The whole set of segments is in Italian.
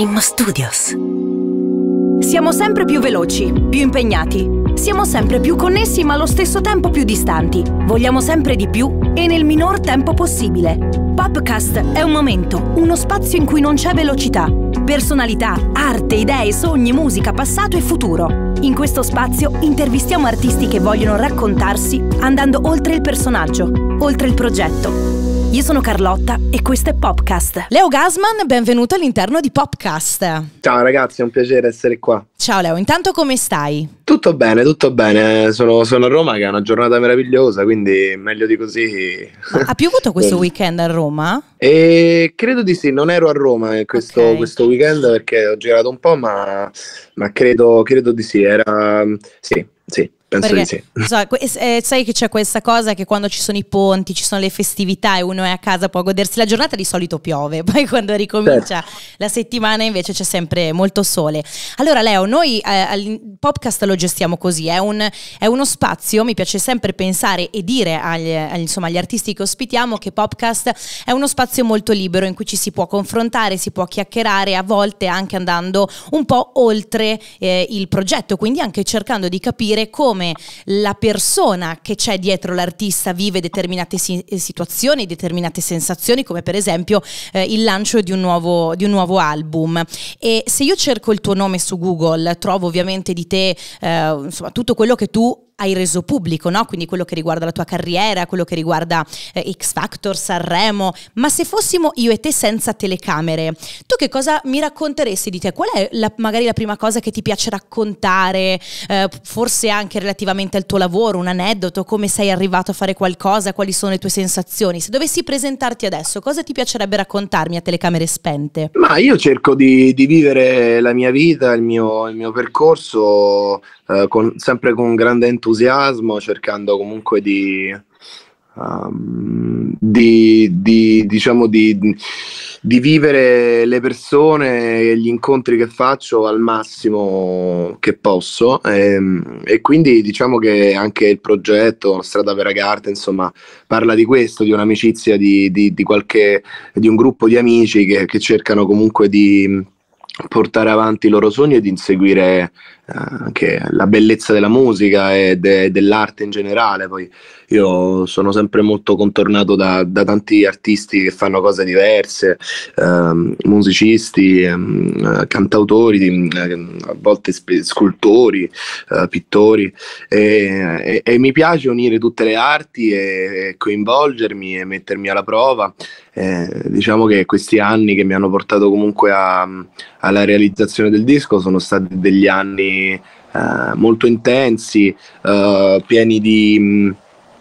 Trim Studios. Siamo sempre più veloci, più impegnati. Siamo sempre più connessi ma allo stesso tempo più distanti. Vogliamo sempre di più e nel minor tempo possibile. Popcast è un momento, uno spazio in cui non c'è velocità. Personalità, arte, idee, sogni, musica, passato e futuro. In questo spazio intervistiamo artisti che vogliono raccontarsi andando oltre il personaggio, oltre il progetto io sono Carlotta e questo è Popcast. Leo Gasman, benvenuto all'interno di Popcast. Ciao ragazzi, è un piacere essere qua. Ciao Leo, intanto come stai? Tutto bene, tutto bene. Sono, sono a Roma che è una giornata meravigliosa, quindi meglio di così. Ma ha piovuto questo weekend a Roma? E credo di sì, non ero a Roma eh, questo, okay. questo weekend perché ho girato un po', ma, ma credo, credo, di sì. Era sì, sì. Penso Perché, di sì. So, sai che c'è questa cosa che quando ci sono i ponti, ci sono le festività e uno è a casa può godersi la giornata, di solito piove, poi quando ricomincia certo. la settimana invece c'è sempre molto sole. Allora Leo, noi eh, podcast lo gestiamo così, è, un, è, uno spazio, mi piace sempre pensare e dire agli, agli, insomma, agli artisti che ospitiamo che podcast è uno spazio molto libero in cui ci si può confrontare, si può chiacchierare, a volte anche andando un po' oltre eh, il progetto, quindi anche cercando di capire come come la persona che c'è dietro l'artista vive determinate si- situazioni, determinate sensazioni, come per esempio eh, il lancio di un, nuovo, di un, nuovo, album. E se io cerco il tuo nome su Google, trovo ovviamente di te eh, insomma, tutto quello che tu hai reso pubblico, no? quindi quello che riguarda la tua carriera, quello che riguarda eh, X Factor, Sanremo, ma se fossimo io e te senza telecamere, tu che cosa mi racconteresti di te? Qual è la, magari la prima cosa che ti piace raccontare, eh, forse anche relativamente al tuo lavoro, un aneddoto, come sei arrivato a fare qualcosa, quali sono le tue sensazioni? Se dovessi presentarti adesso, cosa ti piacerebbe raccontarmi a telecamere spente? Ma io cerco di, di vivere la mia vita, il mio, il mio percorso eh, con, sempre con grande entusiasmo, cercando comunque di, um, di, di diciamo di, di, vivere le persone e gli incontri che faccio al massimo che posso e, ehm, e quindi diciamo che anche il progetto Strada per Agarte insomma parla di questo, di un'amicizia di, qualche, di un gruppo di amici che, che cercano comunque di mm, portare avanti i loro sogni e di inseguire anche eh, la bellezza della musica e de, dell'arte in generale. Poi io sono sempre molto contornato da, da tanti artisti che fanno cose diverse, eh, musicisti, ehm, eh, cantautori, eh, a volte sp- scultori, eh, pittori e, e, e, mi piace unire tutte le arti e, e coinvolgermi e mettermi alla prova. Eh, diciamo che questi anni che mi hanno portato comunque a, alla realizzazione del disco sono stati degli anni eh, molto intensi, eh, pieni di... Mh,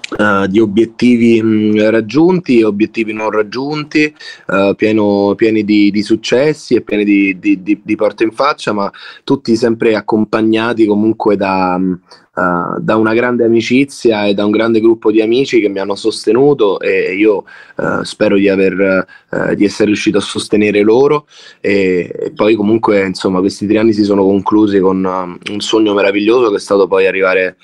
Uh, di obiettivi mh, mm, raggiunti, obiettivi non raggiunti, uh, pieno, pieni di, di, successi e pieni di, di, di, porta in faccia, ma tutti sempre accompagnati comunque da, uh, da, una grande amicizia e da un grande gruppo di amici che mi hanno sostenuto e io spero di, aver, di essere riuscito a sostenere loro e, e, poi comunque insomma questi tre anni si sono conclusi con mm, un sogno meraviglioso che è stato poi arrivare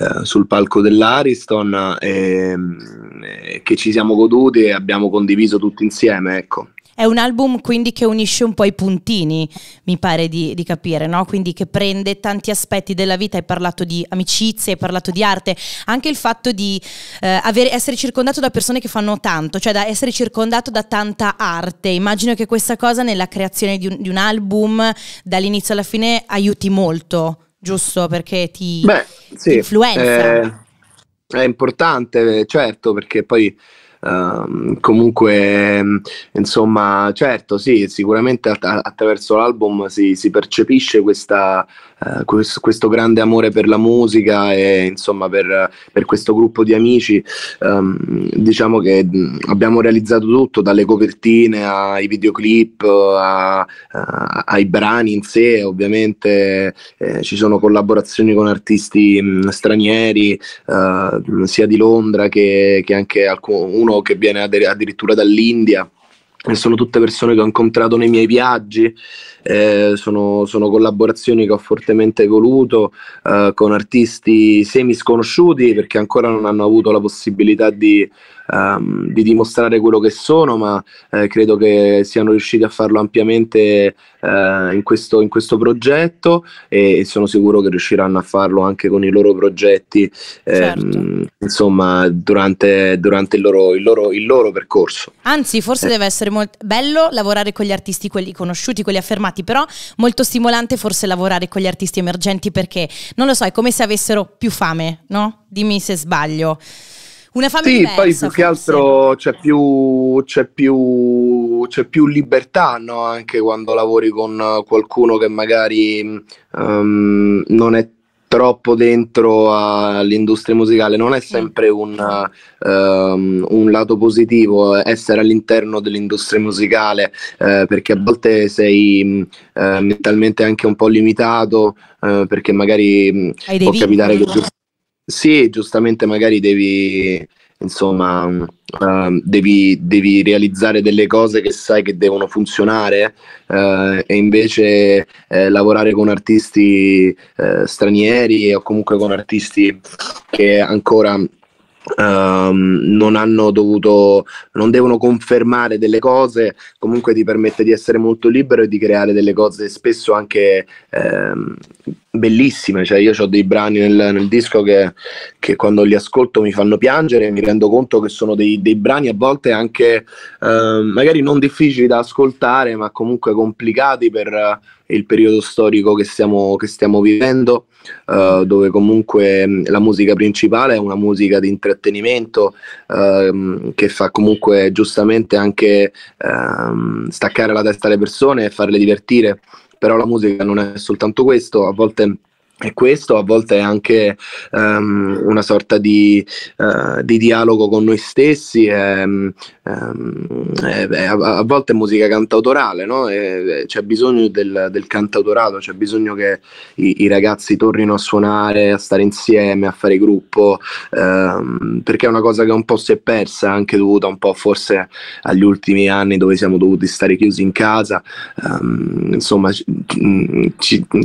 eh, sul palco dell'Ariston e, ehm, e eh, che ci siamo goduti e abbiamo condiviso tutti insieme. Ecco. È un album quindi che unisce un po' i puntini, mi pare di, di, capire, no? Quindi che prende tanti aspetti della vita, hai parlato di amicizie, hai parlato di arte, anche il fatto di eh, avere, essere circondato da persone che fanno tanto, cioè da essere circondato da tanta arte. Immagino che questa cosa nella creazione di un, di un album dall'inizio alla fine aiuti molto giusto? Perché ti, Beh, sì, influenza. È, eh, è importante, certo, perché poi... Um, comunque ehm, insomma certo sì sicuramente attraverso l'album si, si percepisce questa eh, questo, questo, grande amore per la musica e insomma per, per questo gruppo di amici. Ehm, diciamo che abbiamo realizzato tutto, dalle copertine ai videoclip, a, a, ai brani in sé, ovviamente eh, ci sono collaborazioni con artisti mh, stranieri, eh, sia di Londra che, che anche alcun, uno che viene addirittura dall'India. E sono tutte persone che ho incontrato nei miei viaggi eh, sono, sono, collaborazioni che ho fortemente voluto eh, con artisti semi sconosciuti perché ancora non hanno avuto la possibilità di, um, di dimostrare quello che sono, ma eh, credo che siano riusciti a farlo ampiamente eh, in questo, in, questo, progetto e, e, sono sicuro che riusciranno a farlo anche con i loro progetti, ehm, certo. insomma, durante, durante il, loro, il, loro, il, loro, percorso. Anzi, forse eh. deve essere molto bello lavorare con gli artisti, quelli conosciuti, quelli affermati fatti, però molto stimolante forse lavorare con gli artisti emergenti perché, non lo so, è come se avessero più fame, no? Dimmi se sbaglio. Una fame sì, diversa, poi più forse. che altro c'è più, c'è, più, c'è più libertà no? anche quando lavori con qualcuno che magari um, non è troppo dentro all'industria musicale non è sempre un, um, un lato positivo eh, essere all'interno dell'industria musicale eh, perché a volte sei mm, eh, mentalmente anche un po' limitato eh, perché magari mm, può capitare che sì, giustamente magari devi insomma, uh, devi, devi, realizzare delle cose che sai che devono funzionare uh, e invece uh, lavorare con artisti eh, stranieri o comunque con artisti che ancora Um, non hanno dovuto, non devono confermare delle cose, comunque ti permette di essere molto libero e di creare delle cose spesso anche ehm, bellissime, cioè io ho dei brani nel, nel disco che, che, quando li ascolto mi fanno piangere mi rendo conto che sono dei, dei brani a volte anche eh, magari non difficili da ascoltare ma comunque complicati per eh, il periodo storico che stiamo, che stiamo vivendo eh, dove comunque mm, la musica principale è una musica di intrattenimento eh, che fa comunque giustamente anche ehm, staccare la testa alle persone e farle divertire però la musica non è soltanto questo, a volte e questo a volte è anche um, una sorta di, uh, di, dialogo con noi stessi, è, um, è, è, a, volte è musica cantautorale, no? E, c'è bisogno del, del, cantautorato, c'è bisogno che i, i, ragazzi tornino a suonare, a stare insieme, a fare gruppo, um, perché è una cosa che un po' si è persa, anche dovuta un po' forse agli ultimi anni dove siamo dovuti stare chiusi in casa, insomma ci,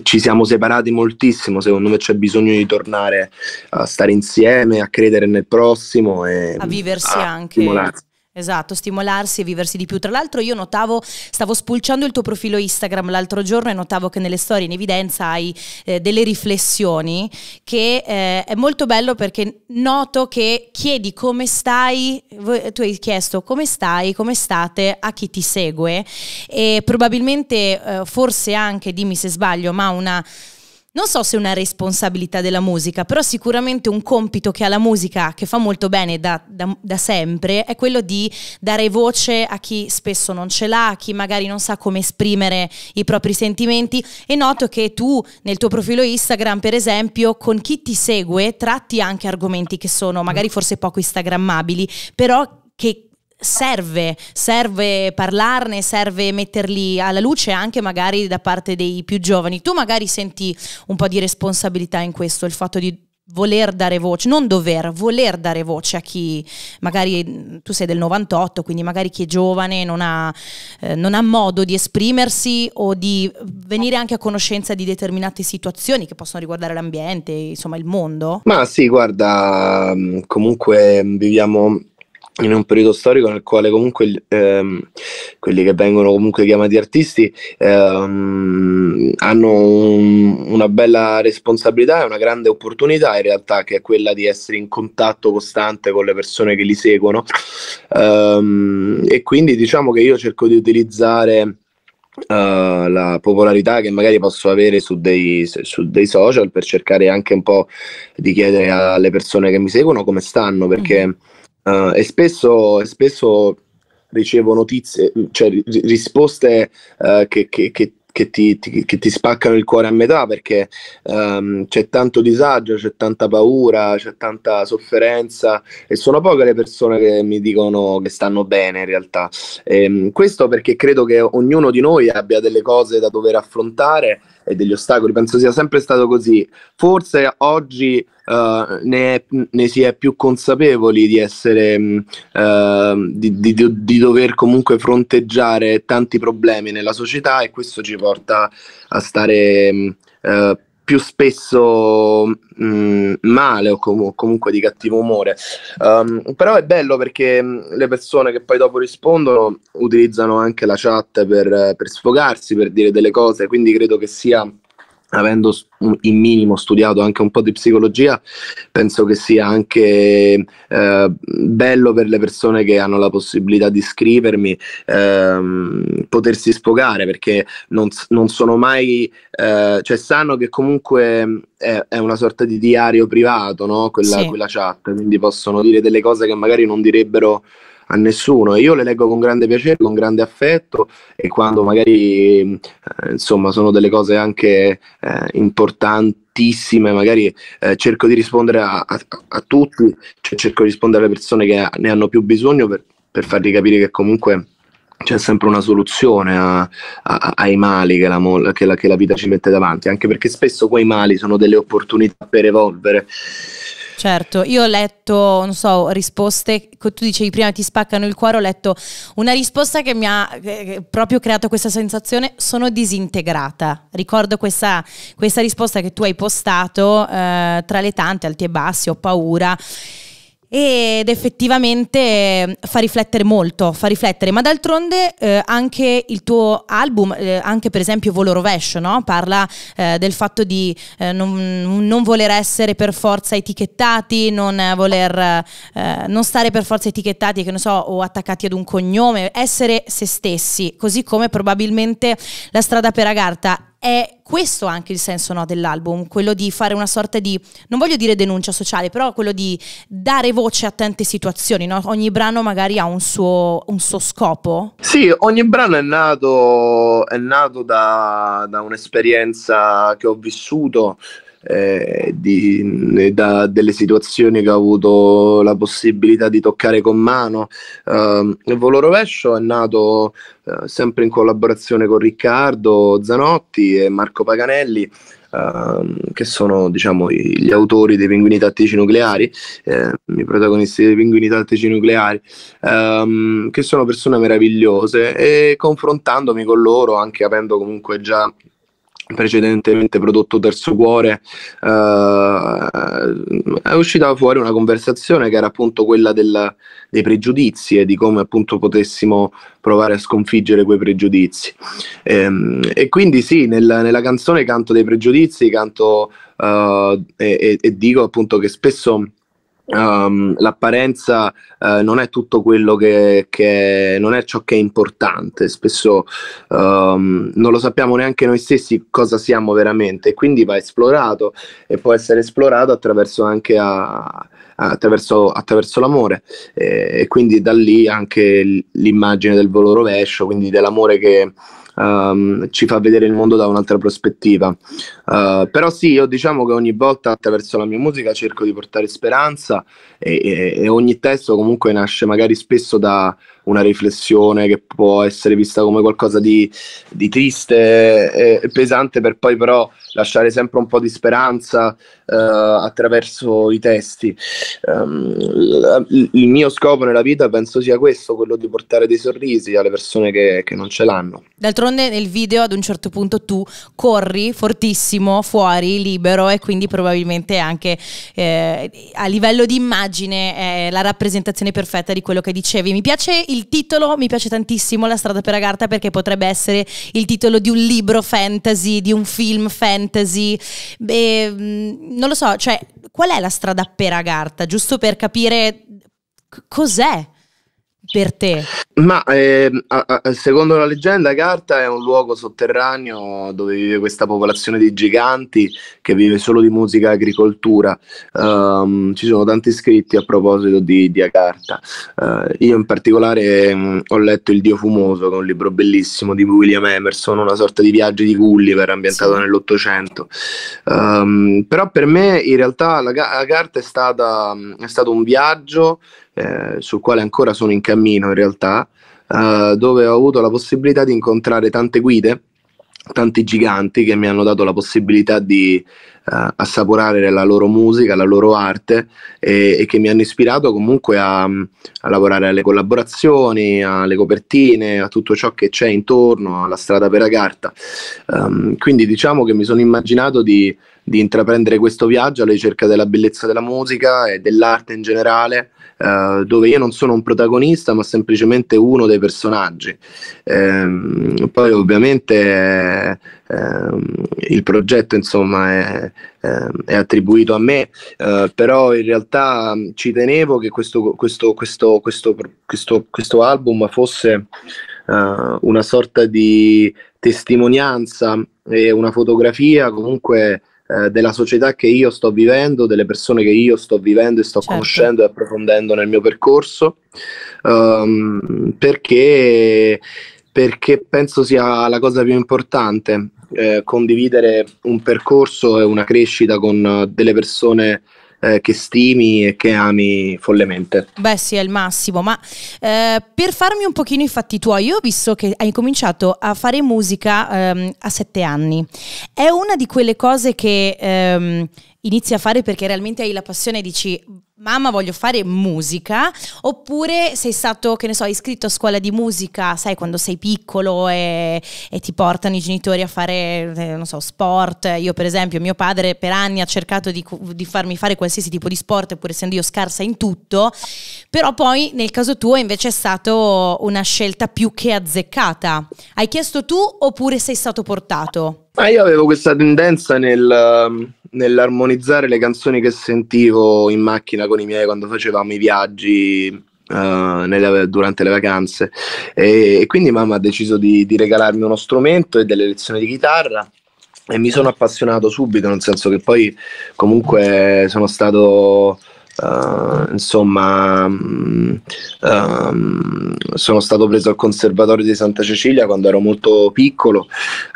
ci siamo separati moltissimo benissimo, secondo me c'è bisogno di tornare a stare insieme, a credere nel prossimo e a viversi a anche. Stimolarsi. Esatto, stimolarsi e viversi di più. Tra l'altro io notavo, stavo spulciando il tuo profilo Instagram l'altro giorno e notavo che nelle storie in evidenza hai eh, delle riflessioni che eh, è molto bello perché noto che chiedi come stai, tu hai chiesto come stai, come state a chi ti segue e probabilmente eh, forse anche, dimmi se sbaglio, ma una non so se è una responsabilità della musica, però sicuramente un compito che ha la musica, che fa molto bene da, da, da sempre, è quello di dare voce a chi spesso non ce l'ha, a chi magari non sa come esprimere i propri sentimenti. E noto che tu nel tuo profilo Instagram, per esempio, con chi ti segue tratti anche argomenti che sono magari forse poco instagrammabili, però che serve, serve parlarne, serve metterli alla luce anche magari da parte dei più giovani. Tu magari senti un po' di responsabilità in questo, il fatto di voler dare voce, non dover, voler dare voce a chi magari mm, tu sei del 98, quindi magari chi è giovane non ha, eh, non ha modo di esprimersi o di venire anche a conoscenza di determinate situazioni che possono riguardare l'ambiente, insomma il mondo. Ma sì, guarda, mm, comunque mm, viviamo in un periodo storico nel quale comunque ehm, quelli che vengono comunque chiamati artisti ehm, hanno un, una bella responsabilità e una grande opportunità in realtà che è quella di essere in contatto costante con le persone che li seguono ehm, e quindi diciamo che io cerco di utilizzare Uh, la popolarità che magari posso avere su dei, su dei, social per cercare anche un po' di chiedere alle persone che mi seguono come stanno perché mm uh, e spesso, spesso ricevo notizie, cioè risposte uh, che, che, che, che, ti, ti, che, ti, spaccano il cuore a metà perché um, c'è tanto disagio, c'è tanta paura, c'è tanta sofferenza e sono poche le persone che mi dicono che stanno bene in realtà. E, ehm, questo perché credo che ognuno di noi abbia delle cose da dover affrontare e degli ostacoli, penso sia sempre stato così. Forse oggi uh, ne, ne, si è più consapevoli di essere, uh, di, di, di, dover comunque fronteggiare tanti problemi nella società e questo ci porta a stare... Uh, più spesso mh, mm, male o com- comunque di cattivo umore. Um, però è bello perché mm, le persone che poi dopo rispondono utilizzano anche la chat per, per sfogarsi, per dire delle cose, quindi credo che sia avendo in minimo studiato anche un po' di psicologia, penso che sia anche eh, bello per le persone che hanno la possibilità di scrivermi ehm, potersi sfogare perché non, non sono mai, eh, cioè sanno che comunque eh, è, è, una sorta di diario privato, no? quella, sì. quella chat, quindi possono dire delle cose che magari non direbbero a nessuno io le leggo con grande piacere, con grande affetto e quando magari eh, insomma sono delle cose anche eh, importanti magari eh, cerco di rispondere a, a, a tutti, cioè cerco di rispondere alle persone che ne hanno più bisogno per, per fargli capire che comunque c'è sempre una soluzione a, ai mali che la, che, la, che la vita ci mette davanti, anche perché spesso quei mali sono delle opportunità per evolvere. Certo, io ho letto, non so, risposte, tu dicevi prima ti spaccano il cuore, ho letto una risposta che mi ha eh, proprio creato questa sensazione, sono disintegrata. Ricordo questa, questa risposta che tu hai postato eh, tra le tante, alti e bassi, ho paura ed effettivamente eh, fa riflettere molto, fa riflettere, ma d'altronde eh, anche il tuo album, eh, anche per esempio Volo Rovescio, no? parla eh, del fatto di eh, non, non, voler essere per forza etichettati, non, eh, voler, non stare per forza etichettati, che ne so, o attaccati ad un cognome, essere se stessi, così come probabilmente la strada per Agartha è questo anche il senso no, dell'album, quello di fare una sorta di, non voglio dire denuncia sociale, però quello di dare voce a tante situazioni, no? ogni brano magari ha un suo, un suo, scopo. Sì, ogni brano è nato, è nato da, da un'esperienza che ho vissuto, eh, di, eh, da delle situazioni che ho avuto la possibilità di toccare con mano. Eh, il volo rovescio è nato eh, sempre in collaborazione con Riccardo Zanotti e Marco Paganelli. Ehm, che sono diciamo, gli autori dei pinguini tattici nucleari, ehm, i protagonisti dei pinguini tattici nucleari, ehm, che sono persone meravigliose e confrontandomi con loro, anche avendo comunque già precedentemente prodotto Terzo Cuore, eh, è uscita fuori una conversazione che era appunto quella del, dei pregiudizi e di come appunto potessimo provare a sconfiggere quei pregiudizi. E, ehm, e quindi sì, nel, nella canzone canto dei pregiudizi, canto eh, e, e dico appunto che spesso Um, l'apparenza uh, non è tutto quello che, che, non è ciò che è importante, spesso um, non lo sappiamo neanche noi stessi cosa siamo veramente, e quindi va esplorato e può essere esplorato attraverso anche a, attraverso, attraverso, l'amore e, e quindi da lì anche l'immagine del volo rovescio, quindi dell'amore che um, ci fa vedere il mondo da un'altra prospettiva. Uh, però sì, io diciamo che ogni volta attraverso la mia musica cerco di portare speranza e, e, e ogni testo comunque nasce magari spesso da una riflessione che può essere vista come qualcosa di, di triste e, e pesante per poi però lasciare sempre un po' di speranza uh, attraverso i testi. Um, la, il mio scopo nella vita penso sia questo, quello di portare dei sorrisi alle persone che, che non ce l'hanno. D'altronde nel video ad un certo punto tu corri fortissimo fuori, libero e quindi probabilmente anche eh, a livello di immagine è la rappresentazione perfetta di quello che dicevi. Mi piace il titolo, mi piace tantissimo La strada per Agartha perché potrebbe essere il titolo di un libro fantasy, di un film fantasy. Beh, non lo so, cioè, qual è la strada per Agartha? Giusto per capire cos'è per te? Ma eh, secondo la leggenda, Carta è un luogo sotterraneo dove vive questa popolazione di giganti che vive solo di musica e agricoltura. Um, ci sono tanti scritti a proposito di, di Agartha. Uh, eh, io in particolare mh, ehm, ho letto Il Dio Fumoso, che è un libro bellissimo di William Emerson, una sorta di viaggio di Gulliver ambientato sì. nell'Ottocento. Um, però per me in realtà la, la carta è, stata, è stato un viaggio eh, sul quale ancora sono in cammino in realtà, eh, dove ho avuto la possibilità di incontrare tante guide, tanti giganti che mi hanno dato la possibilità di eh, assaporare la loro musica, la loro arte e, e che mi hanno ispirato comunque a, a, lavorare alle collaborazioni, alle copertine, a tutto ciò che c'è intorno, alla strada per la carta. Um, ehm, quindi diciamo che mi sono immaginato di, di intraprendere questo viaggio alla ricerca della bellezza della musica e dell'arte in generale eh, dove io non sono un protagonista ma semplicemente uno dei personaggi. Eh, poi ovviamente ehm, il progetto insomma è, ehm, è attribuito a me, eh, però in realtà mm, ci tenevo che questo, questo, questo, questo album fosse eh, una sorta di testimonianza e una fotografia comunque eh, della società che io sto vivendo, delle persone che io sto vivendo e sto certo. conoscendo e approfondendo nel mio percorso, um, perché, perché penso sia la cosa più importante. Eh, condividere un percorso e una crescita con delle persone eh, che stimi e che ami follemente. Beh sì, è il massimo, ma eh, per farmi un pochino i fatti tuoi, io ho visto che hai cominciato a fare musica ehm, a sette anni. È una di quelle cose che... Ehm, inizi a fare perché realmente hai la passione e dici mamma voglio fare musica oppure sei stato che ne so iscritto a scuola di musica sai quando sei piccolo e, e, ti portano i genitori a fare eh, non so sport io per esempio mio padre per anni ha cercato di, di farmi fare qualsiasi tipo di sport pur essendo io scarsa in tutto però poi nel caso tuo invece è stata una scelta più che azzeccata hai chiesto tu oppure sei stato portato? Ma io avevo questa tendenza nel, um, nell'armonizzare le canzoni che sentivo in macchina con i miei quando facevamo i viaggi. Uh, nelle, durante le vacanze e, e, quindi mamma ha deciso di, di regalarmi uno strumento e delle lezioni di chitarra e mi sono appassionato subito, nel senso che poi comunque sono stato eh, insomma, um, um, sono stato preso al Conservatorio di Santa Cecilia quando ero molto piccolo,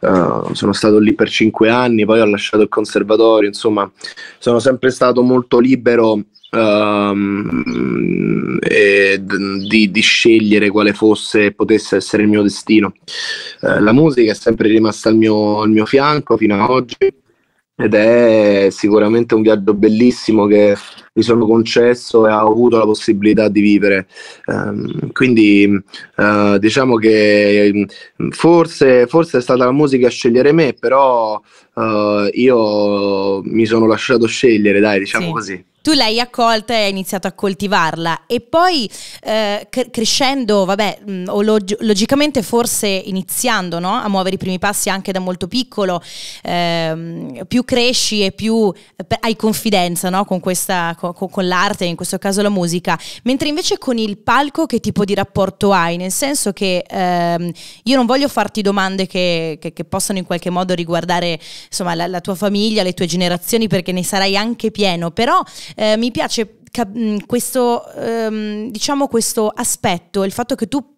uh, sono stato lì per cinque anni, poi ho lasciato il conservatorio, insomma, sono sempre stato molto libero. Um, di, di, scegliere quale fosse e potesse essere il mio destino. Uh, la musica è sempre rimasta al mio, al mio fianco fino ad oggi ed è sicuramente un viaggio bellissimo che mi sono concesso e ho avuto la possibilità di vivere. Um, quindi uh, diciamo che ehm, forse, forse, è stata la musica a scegliere me, però uh, io mi sono lasciato scegliere, dai, diciamo sì. così tu l'hai accolta e hai iniziato a coltivarla e poi eh, cr crescendo, vabbè, mh, o log logicamente forse iniziando no? a muovere i primi passi anche da molto piccolo, ehm, più cresci e più eh, hai confidenza no? con, questa, con con, con l'arte, in questo caso la musica, mentre invece con il palco che tipo di rapporto hai? Nel senso che ehm, io non voglio farti domande che, che, che, possano in qualche modo riguardare insomma, la, la, tua famiglia, le tue generazioni, perché ne sarai anche pieno, però eh, mi piace questo, ehm, diciamo questo aspetto, il fatto che tu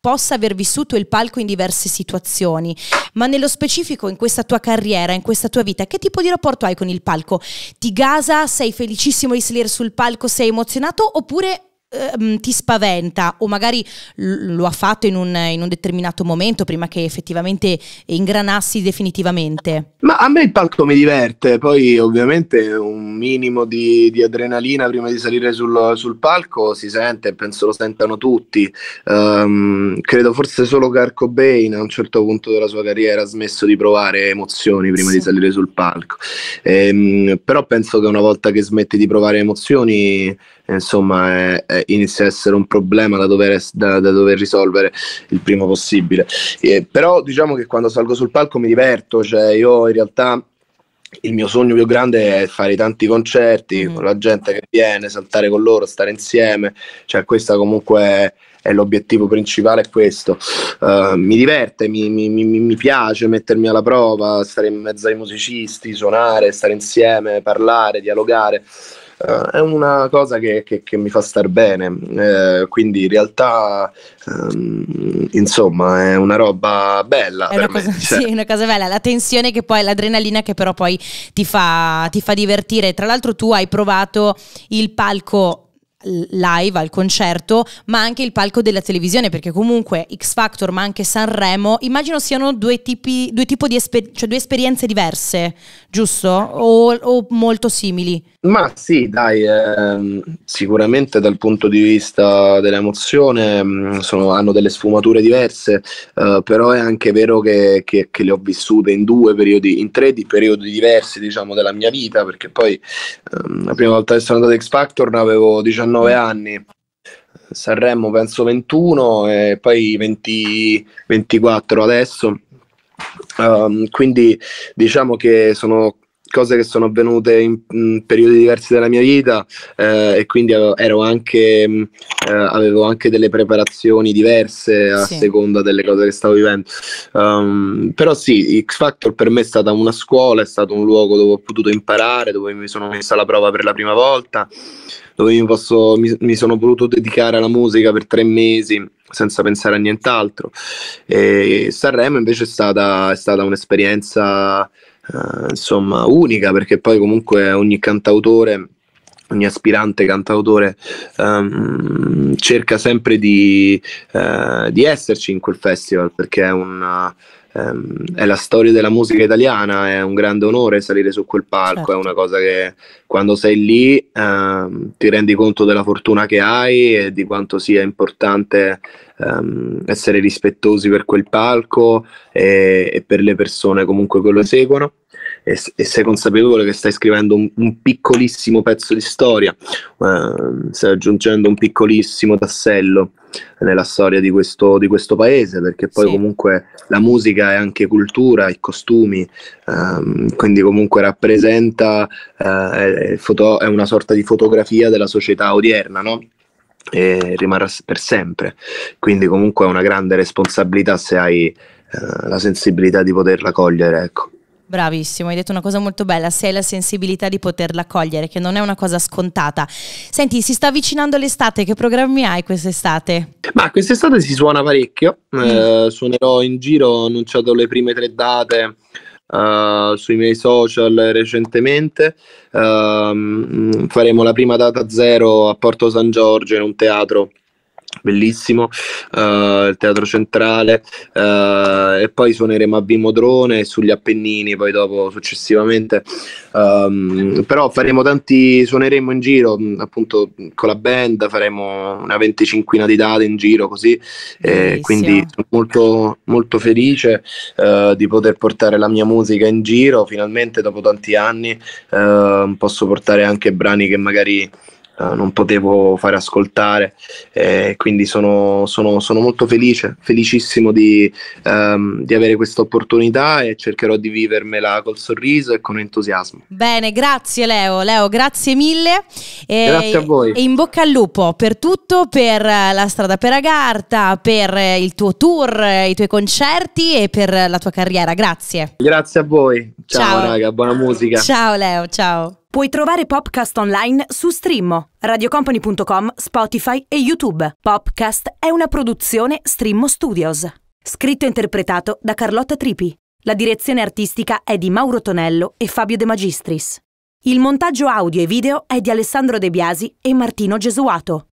possa aver vissuto il palco in diverse situazioni, ma nello specifico in questa tua carriera, in questa tua vita, che tipo di rapporto hai con il palco? Ti gasa? Sei felicissimo di salire sul palco? Sei emozionato? Oppure Ehm, ti spaventa o magari lo ha fatto in un, in un, determinato momento prima che effettivamente ingranassi definitivamente? Ma a me il palco mi diverte, poi ovviamente un minimo di, di adrenalina prima di salire sul, sul, palco si sente, penso lo sentano tutti. Um, credo forse solo Carco Cobain a un certo punto della sua carriera ha smesso di provare emozioni prima sì. di salire sul palco. Um, però penso che una volta che smetti di provare emozioni insomma è, inizia a essere un problema da dover, da, da dover risolvere il prima possibile. Eh, però diciamo che quando salgo sul palco mi diverto, cioè io in realtà il mio sogno più grande è fare tanti concerti mm. con la gente che viene, saltare con loro, stare insieme, cioè questa comunque è, è l'obiettivo principale, è questo. Uh, mi diverte, mi, mi, mi, mi, piace mettermi alla prova, stare in mezzo ai musicisti, suonare, stare insieme, parlare, dialogare eh, è una cosa che, che, che, mi fa star bene. Eh, quindi in realtà, ehm, insomma, è una roba bella. È una, cosa, cioè. sì, è una cosa bella, la tensione che poi, l'adrenalina che però poi ti fa, ti fa divertire. Tra l'altro tu hai provato il palco live al concerto, ma anche il palco della televisione, perché comunque X Factor, ma anche Sanremo, immagino siano due tipi due tipo di esper- cioè due esperienze diverse, giusto? O, o molto simili? Ma sì, dai, ehm, sicuramente dal punto di vista dell'emozione mm, sono, hanno delle sfumature diverse, eh, però è anche vero che, che, che, le ho vissute in due periodi, in tre di periodi diversi, diciamo, della mia vita, perché poi ehm, la prima volta che sono andato ad X Factor avevo 19 19 mm. anni, Sanremo penso 21 e poi 20, 24 adesso. Um, quindi diciamo che sono cose che sono avvenute in, in periodi diversi della mia vita eh, e quindi ero anche, mm, eh, avevo anche delle preparazioni diverse a sì. seconda delle cose che stavo vivendo. Um, però sì, X Factor per me è stata una scuola, è stato un luogo dove ho potuto imparare, dove mi sono messa alla prova per la prima volta dove mi, posso, mi, mi, sono voluto dedicare alla musica per tre mesi senza pensare a nient'altro. E Sanremo invece è stata, è stata un'esperienza eh, insomma unica perché poi comunque ogni cantautore ogni aspirante cantautore um, cerca sempre di, uh, di, esserci in quel festival perché è, una, ehm, è la storia della musica italiana, è un grande onore salire su quel palco, certo. è una cosa che quando sei lì ehm, ti rendi conto della fortuna che hai e di quanto sia importante ehm, essere rispettosi per quel palco e, e, per le persone comunque che lo seguono e, e sei consapevole che stai scrivendo un, un piccolissimo pezzo di storia, ehm, stai aggiungendo un piccolissimo tassello nella storia di questo, di questo paese, perché poi sì. comunque la musica è anche cultura, i costumi, ehm, quindi comunque rappresenta... Eh, eh, foto- è una sorta di fotografia della società odierna, no? E rimarrà per sempre. Quindi comunque è una grande responsabilità se hai eh, la sensibilità di poterla cogliere, ecco. Bravissimo, hai detto una cosa molto bella, se hai la sensibilità di poterla cogliere, che non è una cosa scontata. Senti, si sta avvicinando l'estate, che programmi hai quest'estate? Ma quest'estate si suona parecchio, mm. eh, suonerò in giro, ho annunciato le prime tre date, uh, sui miei social recentemente. Uh, faremo la prima data zero a Porto San Giorgio in un teatro bellissimo, uh, il teatro centrale uh, e poi suoneremo a Vimodrone sugli Appennini poi dopo successivamente um, però faremo tanti suoneremo in giro mm, appunto con la band faremo una venticinquina di date in giro così eh, quindi sono molto, molto felice uh, di poter portare la mia musica in giro finalmente dopo tanti anni posso portare anche brani che magari eh, non potevo fare ascoltare, eh, quindi sono, sono, sono, molto felice, felicissimo di, um, di avere questa opportunità e cercherò di vivermela col sorriso e con entusiasmo. Bene, grazie Leo, Leo grazie mille. E, grazie a voi. E in bocca al lupo per tutto, per eh, la strada per Agartha, per eh, il tuo tour, i tuoi concerti e per la tua carriera, grazie. Grazie a voi, ciao, ciao. raga, buona musica. Ciao Leo, ciao. Puoi trovare Popcast online su Streammo, radiocompany.com, Spotify e YouTube. Popcast è una produzione Streammo Studios. Scritto e interpretato da Carlotta Tripi. La direzione artistica è di Mauro Tonello e Fabio De Magistris. Il montaggio audio e video è di Alessandro De Biasi e Martino Gesuato.